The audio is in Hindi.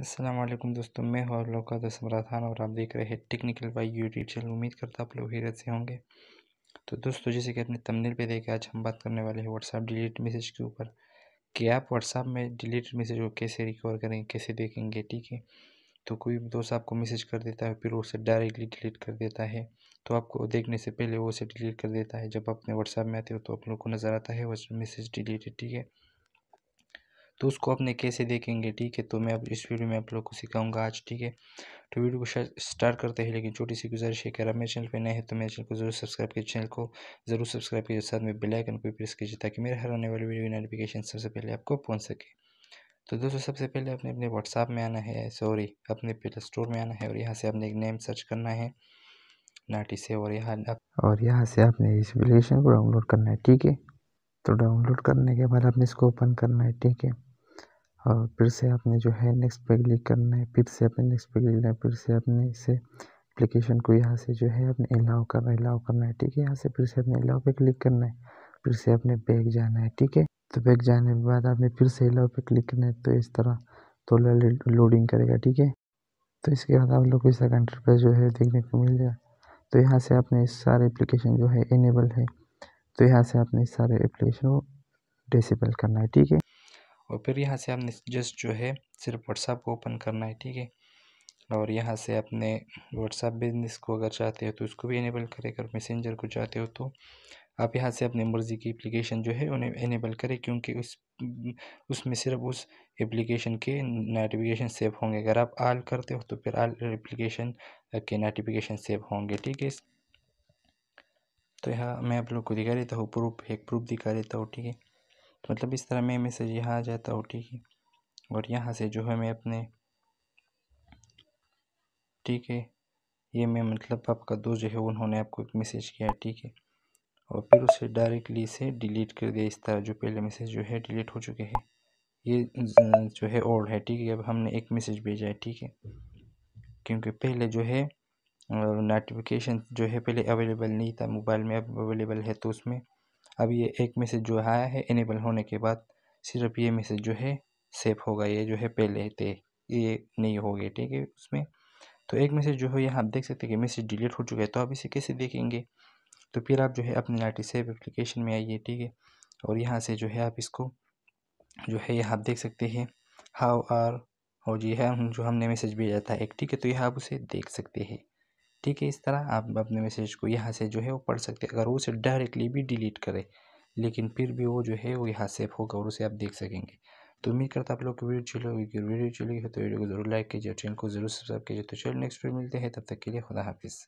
असलम दोस्तों मैं हूँ लोग का दसमरा खान और आप देख रहे हैं टेक्निकल बाई यूट्यूब चैनल उम्मीद करता आप लोग हीरत से होंगे तो दोस्तों जैसे कि अपने तमनील पे देखे आज हम बात करने वाले हैं व्हाट्सअप डिलीट मैसेज के ऊपर कि आप व्हाट्सअप में डिलीट मैसेज को कैसे रिकवर करेंगे कैसे देखेंगे ठीक है तो कोई दोस्त आपको मैसेज कर देता है फिर उसे डायरेक्टली डिलीट कर देता है तो आपको देखने से पहले वो उसे डिलीट कर देता है जब अपने व्हाट्सअप में आते हो तो आप लोग को नज़र आता है वो मैसेज डिलीट ठीक है तो उसको अपने कैसे देखेंगे ठीक है तो मैं अब इस वीडियो में आप लोग को सिखाऊंगा आज ठीक है तो वीडियो को स्टार्ट करते हैं लेकिन छोटी सी गुजारिश है कि अगर मेरे चैनल पर नए हैं तो मेरे चैनल को जरूर सब्सक्राइब कीजिए चैनल को जरूर सब्सक्राइब कीजिए साथ में बेलाइकन को प्रेस कीजिए ताकि मेरे हर आने वाली वीडियो की नोटिफिकेशन सबसे पहले आपको पहुँच सके तो दोस्तों सबसे पहले आपने अपने व्हाट्सएप में आना है सॉरी अपने प्ले स्टोर में आना है और यहाँ से आपने एक नेम सर्च करना है नाटी से और यहाँ और यहाँ से आपने इस एप्लीकेशन को डाउनलोड करना है ठीक है तो डाउनलोड करने के बाद आपने इसको ओपन करना है ठीक है और हाँ, फिर से आपने जो है नेक्स्ट पे क्लिक करना है फिर से आपने नेक्स्ट पे क्लिक करना है फिर से आपने इसे एप्लीकेशन को यहाँ से जो है अपने अलाउ करना अलाउ करना है ठीक है यहाँ से फिर से अपने अलाउ पे क्लिक करना है फिर से अपने बैग जाना है ठीक है तो बैग जाने के बाद आपने फिर से अलाउ पे क्लिक करना है तो इस तरह थोड़ा तो लोडिंग करेगा ठीक है तो इसके बाद आप लोग को इसका कंट्री पर जो है देखने को मिल जाए तो यहाँ से आपने सारे एप्लीकेशन जो है इनेबल है तो यहाँ से आपने सारे एप्लीकेशन को डिसेबल करना है ठीक है और फिर यहाँ से आपने जस्ट जो है सिर्फ व्हाट्सअप को ओपन करना है ठीक है और यहाँ से अपने व्हाट्सअप बिजनेस को अगर चाहते हो तो उसको भी इनेबल करें अगर मैसेंजर को चाहते हो तो आप यहाँ से अपनी मर्ज़ी की एप्लीकेशन जो है उन्हें इनेबल करें क्योंकि उस उसमें सिर्फ उस एप्लीकेशन के नोटिफिकेशन सेव होंगे अगर आप आल करते हो तो फिर आल एप्लीकेशन के नोटिफिकेशन सेव होंगे ठीक है तो यहाँ मैं आप लोग को दिखा देता हूँ प्रूफ एक प्रूफ दिखा देता हूँ ठीक है तो मतलब इस तरह में मैसेज यहाँ आ जाता हूँ ठीक है और यहाँ से जो है मैं अपने ठीक है ये मैं मतलब आपका दो जो है उन्होंने आपको एक मैसेज किया ठीक है और फिर उसे डायरेक्टली से डिलीट कर दिया इस तरह जो पहले मैसेज जो है डिलीट हो चुके हैं ये जो है और है ठीक है अब हमने एक मैसेज भेजा है ठीक है क्योंकि पहले जो है नोटिफिकेशन जो है पहले अवेलेबल नहीं था मोबाइल में अब अवेलेबल है तो उसमें अब ये एक मैसेज जो आया है इनेबल होने के बाद सिर्फ ये मैसेज जो है सेफ होगा ये जो है पहले थे ये नहीं हो गए ठीक है उसमें तो एक मैसेज जो है यहाँ आप देख सकते हैं कि मैसेज डिलीट हो चुका है तो आप इसे कैसे देखेंगे तो फिर आप जो है अपने नाटी सेव एप्लीकेशन में आइए ठीक है और यहाँ से जो है आप इसको जो है यहाँ देख सकते हैं हाउ आर और जी है जो हमने मैसेज भेजा था एक ठीक है तो यह आप उसे देख सकते हैं ठीक है इस तरह आप अपने मैसेज को यहाँ से जो है वो पढ़ सकते हैं अगर वो उसे डायरेक्टली भी डिलीट करें लेकिन फिर भी वो जो है वो यहाँ सेफ होगा और उसे आप देख सकेंगे तो उम्मीद करता आप लोग की वीडियो चलो होगी वीडियो चली है तो वीडियो को जरूर लाइक कीजिए और चैनल को जरूर सब्सक्राइब कीजिए तो चलो नेक्स्ट वीडियो मिलते हैं तब तक के लिए खुदा हाफिज़